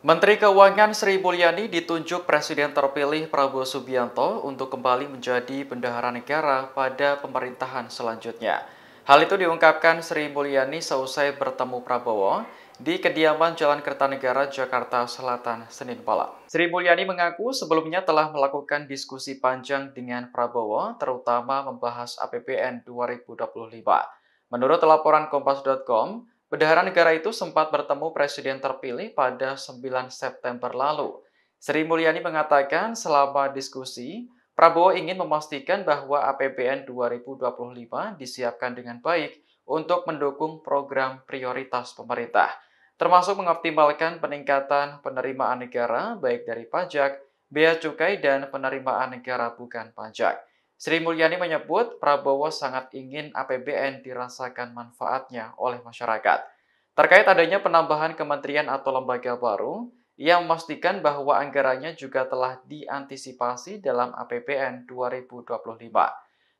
Menteri Keuangan Sri Mulyani ditunjuk Presiden terpilih Prabowo Subianto untuk kembali menjadi bendahara negara pada pemerintahan selanjutnya. Hal itu diungkapkan Sri Mulyani seusai bertemu Prabowo di kediaman Jalan Kertanegara, Jakarta Selatan, Senin malam. Sri Mulyani mengaku sebelumnya telah melakukan diskusi panjang dengan Prabowo, terutama membahas APBN 2025. Menurut laporan Kompas.com, Bendahara negara itu sempat bertemu presiden terpilih pada 9 September lalu. Sri Mulyani mengatakan selama diskusi, Prabowo ingin memastikan bahwa APBN 2025 disiapkan dengan baik untuk mendukung program prioritas pemerintah, termasuk mengoptimalkan peningkatan penerimaan negara baik dari pajak, bea cukai, dan penerimaan negara bukan pajak. Sri Mulyani menyebut Prabowo sangat ingin APBN dirasakan manfaatnya oleh masyarakat. Terkait adanya penambahan kementerian atau lembaga baru, ia memastikan bahwa anggarannya juga telah diantisipasi dalam APBN 2025.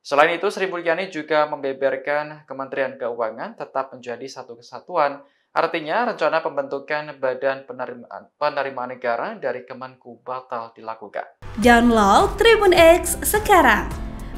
Selain itu, Sri Mulyani juga membeberkan Kementerian Keuangan tetap menjadi satu kesatuan Artinya, rencana pembentukan Badan Penerimaan, Penerimaan Negara dari Kemenku batal dilakukan. Download Tribun X sekarang